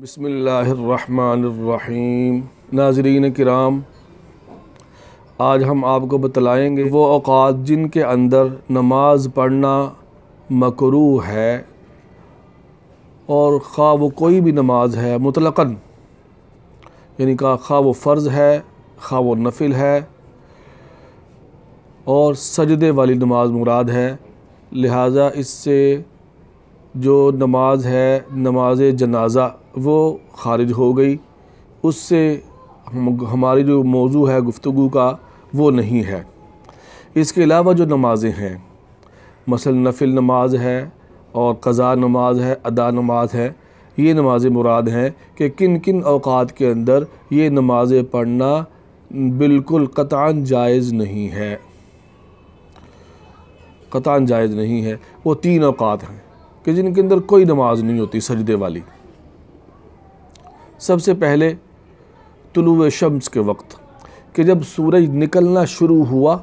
बसमीम नाजरीन कराम आज हम आपको बतलाएँगे वो जिन के अंदर नमाज पढ़ना मकरू है और खा वो कोई भी नमाज है मुतलकन यानी का खा वो फ़र्ज़ है खा वो नफिल है और सजदे वाली नमाज मुराद है लिहाजा इससे जो नमाज है नमाज जनाजा वो खारिज हो गई उससे हम हमारी जो मौजू है गुफ्तु का वो नहीं है इसके अलावा जो नमाज़ें हैं मसल नफिल नमाज है और कज़ा नमाज है अदा नमाज है ये नमाज़ें मुराद हैं कि किन किन अवकात के अंदर ये नमाज़ें पढ़ना बिल्कुल कतान जायज़ नहीं है कतान जायज़ नहीं है वो तीन अवात हैं कि जिनके अंदर कोई नमाज नहीं होती सजदे वाली सबसे पहले तुलु शम्स के वक्त कि जब सूरज निकलना शुरू हुआ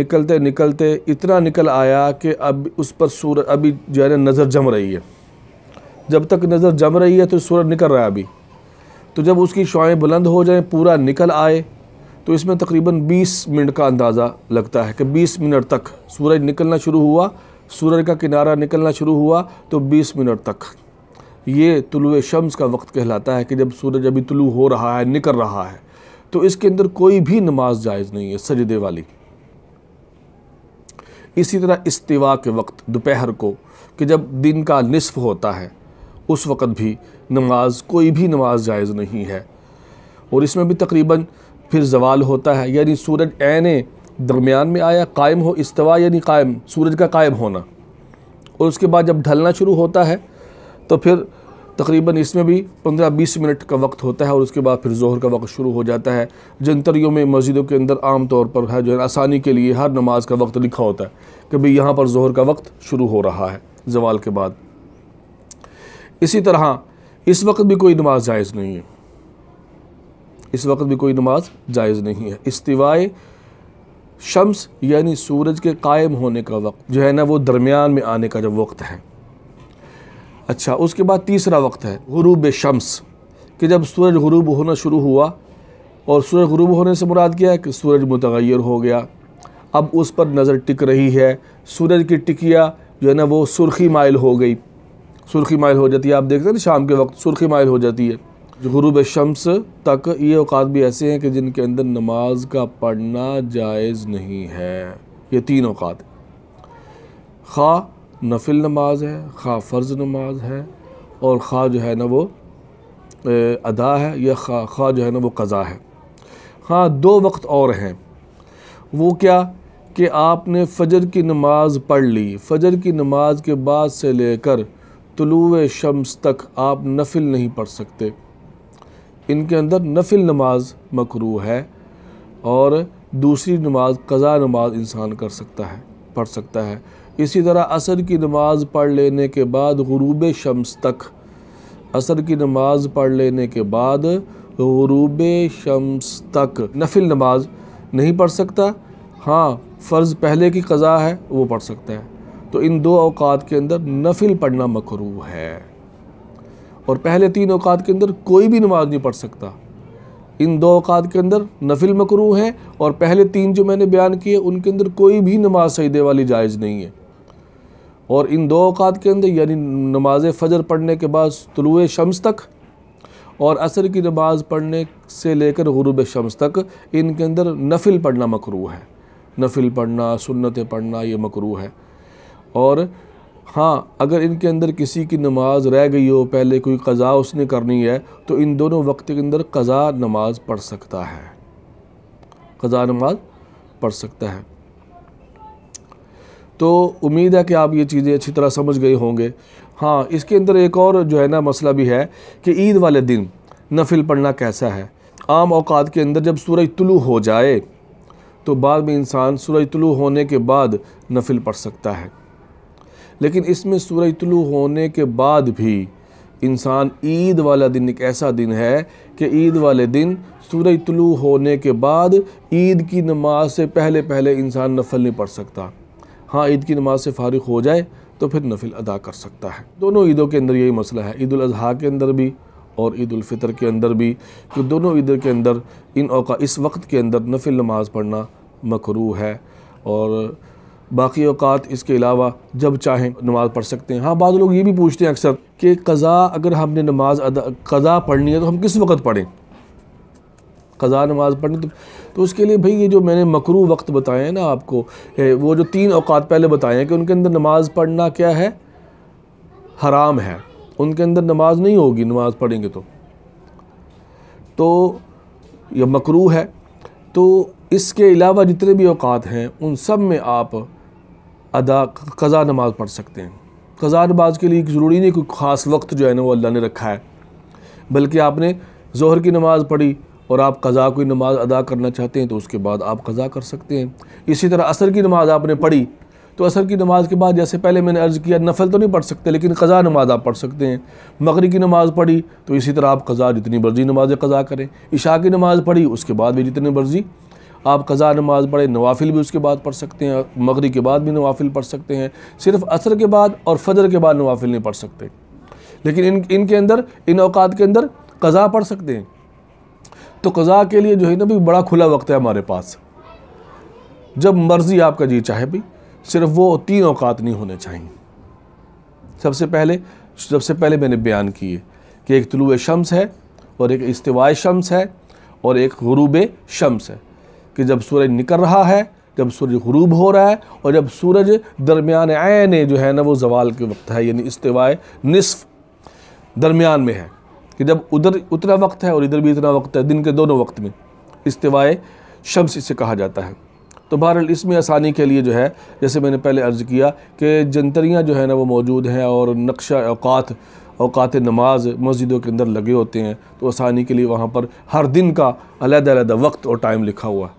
निकलते निकलते इतना निकल आया कि अब उस पर सूरज अभी जो है नज़र जम रही है जब तक नज़र जम रही है तो सूरज निकल रहा है अभी तो जब उसकी शुआएँ बुलंद हो जाएँ पूरा निकल आए तो इसमें तकरीबन 20 मिनट का अंदाज़ा लगता है कि 20 मिनट तक सूरज निकलना शुरू हुआ सूरज का किनारा निकलना शुरू हुआ तो 20 मिनट तक ये तुलु शम्स का वक्त कहलाता है कि जब सूरज अभी तुलु हो रहा है निकल रहा है तो इसके अंदर कोई भी नमाज जायज़ नहीं है सजदे वाली इसी तरह इस्तीवा के वक्त दोपहर को कि जब दिन का निसफ होता है उस वक़्त भी नमाज कोई भी नमाज जायज़ नहीं है और इसमें भी तकरीबन फिर जवाल होता है यानी सूरज ऐने दरमियान में आया कायम हो इस्तवा यानी कायम सूरज का कायम होना और उसके बाद जब ढलना शुरू होता है तो फिर तकरीबन इसमें भी 15-20 मिनट का वक्त होता है और उसके बाद फिर जोहर का वक्त शुरू हो जाता है जंतरियों में मस्जिदों के अंदर आम तौर पर है जो है आसानी के लिए हर नमाज का वक्त लिखा होता है कि भाई यहाँ पर जोहर का वक्त शुरू हो रहा है जवाल के बाद इसी तरह इस वक्त भी कोई नमाज जायज़ नहीं है इस वक्त भी कोई नमाज जायज़ नहीं है इस्तवाए शम्स यानी सूरज के कायम होने का वक्त जो है ना वो दरमियान में आने का जो वक्त है अच्छा उसके बाद तीसरा वक्त है गरूब शम्स कि जब सूरज गरूब होना शुरू हुआ और सूरज गरूब होने से मुराद क्या है कि सूरज मुतगैर हो गया अब उस पर नज़र टिक रही है सूरज की टिकिया जो है ना वो सुर्खी माइल हो गई सुर्खी माइल हो जाती है आप देखते हैं ना शाम के वक्त सुर्खी माइल हो जाती है गुरूब शम्स तक ये अवकात भी ऐसे हैं कि जिनके अंदर नमाज का पढ़ना जायज़ नहीं है ये तीन अवकात खा नफिल नमाज है खा फ़र्ज़ नमाज है और खा जो है ना वो अदा है या खा खा जो है ना वो कज़ा है हाँ दो वक्त और हैं वो क्या कि आपने फजर की नमाज पढ़ ली फजर की नमाज के बाद से लेकर तलुव शम्स तक आप नफिल नहीं पढ़ सकते इनके अंदर नफिल नमाज मकरू है और दूसरी नमाज कज़ा नमाज इंसान कर सकता है पढ़ सकता है इसी तरह असर की नमाज पढ़ लेने के बाद गुरूब शम्स तक असर की नमाज पढ़ लेने के बाद गुरूब शम्स तक नफिल नमाज नहीं पढ़ सकता हाँ फ़र्ज़ पहले की कज़ा है वो पढ़ सकता है तो इन दो अवकात के अंदर नफिल पढ़ना मकरू है और पहले तीन औकात के अंदर कोई भी नमाज नहीं पढ़ सकता इन दो अवकात के अंदर नफिल मकरू है और पहले तीन जो मैंने बयान किए उनके अंदर कोई भी नमाज सईदे वाली जायज़ नहीं है और इन दो अवकात के अंदर यानी नमाज फ़जर पढ़ने के बाद तलु शम्स तक और असर की नमाज पढ़ने से लेकर गुरुब शम्स तक इनके अंदर नफिल पढ़ना मकरू है नफिल पढ़ना सुन्नत पढ़ना ये मकरू है और हाँ अगर इनके अंदर किसी की नमाज रह गई हो पहले कोई कज़ा उसने करनी है तो इन दोनों वक्त के अंदर कज़ा नमाज पढ़ सकता है कज़ा नमाज पढ़ सकता है तो उम्मीद है कि आप ये चीज़ें अच्छी तरह समझ गए होंगे हाँ इसके अंदर एक और जो है ना मसला भी है कि ईद वाले दिन नफिल पढ़ना कैसा है आम औकात के अंदर जब सूरज तुलु हो जाए तो बाद में इंसान सूरज तुलु होने के बाद नफिल पढ़ सकता है लेकिन इसमें सूरज तलु होने के बाद भी इंसान ईद वाला दिन एक ऐसा दिन है कि ईद वाले दिन सूरज तलु होने के बाद ईद की नमाज से पहले पहले इंसान नफल नहीं पढ़ सकता हाँ ईद की नमाज से फारिग हो जाए तो फिर नफिल अदा कर सकता है दोनों ईदों के अंदर यही मसला है ईद अजहा के अंदर भी और ईद फ़ितर के अंदर भी कि दोनों ईद के अंदर इन अवका इस वक्त के अंदर नफिल नमाज पढ़ना मकरू है और बाकी अवकात इसके अलावा जब चाहें नमाज़ पढ़ सकते हैं हाँ बाद लोग ये भी पूछते हैं अक्सर कि कज़ा अगर हमने नमाज कज़ा पढ़नी है तो हम किस वक्त पढ़ें कज़ा नमाज पढ़नी तो, तो उसके लिए भाई ये जो मैंने मकरू वक्त बताए हैं ना आपको वो जो तीन अवकात पहले बताए हैं कि उनके अंदर नमाज पढ़ना क्या है हराम है उनके अंदर नमाज नहीं होगी नमाज पढ़ेंगे तो तो यह मकरू है तो इसके अलावा जितने भी अवकात हैं उन सब में आप अदा कज़ा नमाज़ पढ़ सकते हैं कज़ा नमाज के लिए ज़रूरी नहीं कोई ख़ास वक्त जो है ना वो अल्लाह ने रखा है बल्कि आपने जहर की नमाज़ पढ़ी और आप कज़ा की नमाज़ अदा करना चाहते हैं तो उसके बाद आप कज़ा कर सकते हैं इसी तरह असर की नमाज़ आपने पढ़ी तो असर की नमाज़ के बाद जैसे पहले मैंने अर्ज़ किया नफल तो नहीं पढ़ सकते लेकिन कज़ा नमाज़ आप पढ़ सकते हैं मगरी की नमाज़ पढ़ी तो इसी तरह आप कज़ा जितनी मर्ज़ी नमाज़ कज़ा करें इशा की नमाज़ पढ़ी उसके बाद भी जितनी मर्ज़ी आप कज़ा नमाज पढ़े नवाफिल भी उसके बाद पढ़ सकते हैं मगरी के बाद भी नवाफिल पढ़ सकते हैं सिर्फ असर के बाद और फजर के बाद नवाफिल नहीं पढ़ सकते लेकिन इन इनके अंदर इन अवकात के अंदर कज़ा पढ़ सकते हैं तो कज़ा के लिए जो है ना भी बड़ा खुला वक्त है हमारे पास जब मर्ज़ी आपका जी चाहे भी सिर्फ वो तीन अवकात नहीं होने चाहिए सबसे पहले सबसे पहले मैंने बयान किए कि एक तलु शम्स है और एक इस्तवाए शम्स है और एक गरूब शम्स है कि जब सूरज निकल रहा है जब सूरज गरूब हो रहा है और जब सूरज दरमियान आयन जो है ना वो जवाल के वक्त है यानी इस्तेवाए निसफ़ दरमियान में है कि जब उधर उतना वक्त है और इधर भी इतना वक्त है दिन के दोनों वक्त में इस्तेवाए शम्स इसे कहा जाता है तो बहरहाल इसमें आसानी के लिए जो है जैसे मैंने पहले अर्ज़ किया कि जंतरियाँ जो है ना वो मौजूद हैं और नक्शा अवकात अवकात नमाज मस्जिदों के अंदर लगे होते हैं तो आसानी के लिए वहाँ पर हर दिन का अलग-अलग वक्त और टाइम लिखा हुआ है